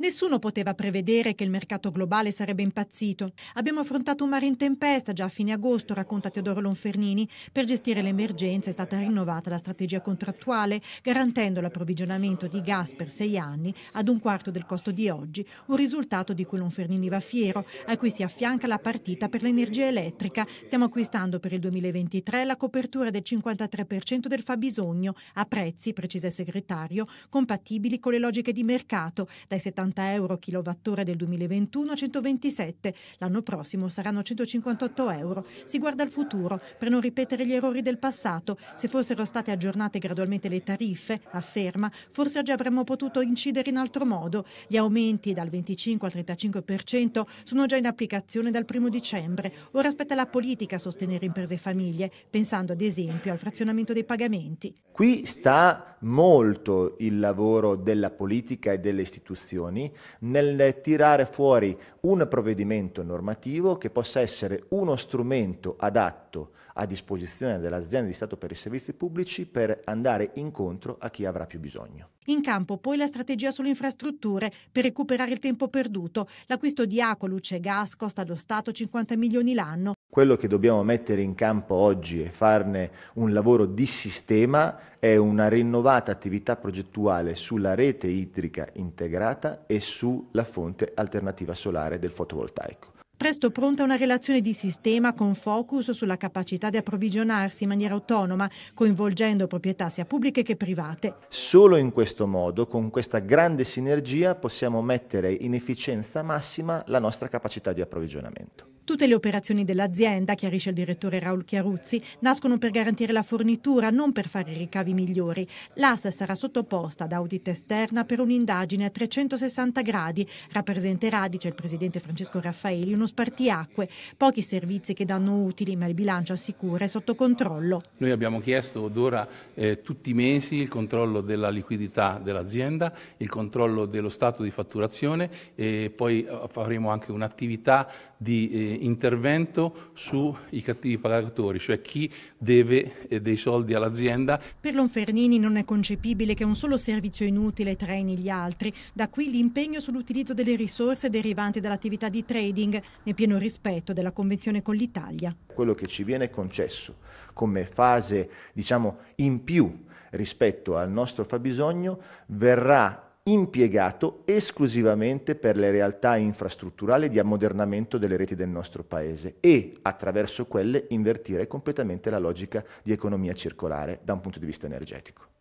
Nessuno poteva prevedere che il mercato globale sarebbe impazzito. Abbiamo affrontato un mare in tempesta già a fine agosto, racconta Teodoro Lonfernini. Per gestire l'emergenza è stata rinnovata la strategia contrattuale, garantendo l'approvvigionamento di gas per sei anni ad un quarto del costo di oggi, un risultato di cui Lonfernini va fiero, a cui si affianca la partita per l'energia elettrica. Stiamo acquistando per il 2023 la copertura del 53% del fabbisogno, a prezzi, precisa il segretario, compatibili con le logiche di mercato, dai 70 180 euro kWh del 2021 a 127, l'anno prossimo saranno 158 euro. Si guarda al futuro per non ripetere gli errori del passato. Se fossero state aggiornate gradualmente le tariffe, afferma, forse oggi avremmo potuto incidere in altro modo. Gli aumenti dal 25 al 35% sono già in applicazione dal 1 dicembre. Ora aspetta la politica a sostenere imprese e famiglie, pensando ad esempio al frazionamento dei pagamenti. Qui sta molto il lavoro della politica e delle istituzioni anni nel tirare fuori un provvedimento normativo che possa essere uno strumento adatto a disposizione dell'azienda di Stato per i servizi pubblici per andare incontro a chi avrà più bisogno. In campo poi la strategia sulle infrastrutture per recuperare il tempo perduto, l'acquisto di acqua, luce e gas costa allo Stato 50 milioni l'anno, quello che dobbiamo mettere in campo oggi e farne un lavoro di sistema è una rinnovata attività progettuale sulla rete idrica integrata e sulla fonte alternativa solare del fotovoltaico. Presto pronta una relazione di sistema con focus sulla capacità di approvvigionarsi in maniera autonoma, coinvolgendo proprietà sia pubbliche che private. Solo in questo modo, con questa grande sinergia, possiamo mettere in efficienza massima la nostra capacità di approvvigionamento. Tutte le operazioni dell'azienda, chiarisce il direttore Raul Chiaruzzi, nascono per garantire la fornitura, non per fare ricavi migliori. L'AS sarà sottoposta ad audit esterna per un'indagine a 360 gradi. Rappresenterà, dice il presidente Francesco Raffaeli, uno spartiacque. Pochi servizi che danno utili, ma il bilancio assicura è sotto controllo. Noi abbiamo chiesto d'ora eh, tutti i mesi il controllo della liquidità dell'azienda, il controllo dello stato di fatturazione e poi eh, faremo anche un'attività di eh, intervento sui cattivi pagatori, cioè chi deve eh, dei soldi all'azienda. Per Lonfernini non è concepibile che un solo servizio inutile traini gli altri, da qui l'impegno sull'utilizzo delle risorse derivanti dall'attività di trading, nel pieno rispetto della convenzione con l'Italia. Quello che ci viene concesso come fase diciamo, in più rispetto al nostro fabbisogno verrà impiegato esclusivamente per le realtà infrastrutturali di ammodernamento delle reti del nostro Paese e attraverso quelle invertire completamente la logica di economia circolare da un punto di vista energetico.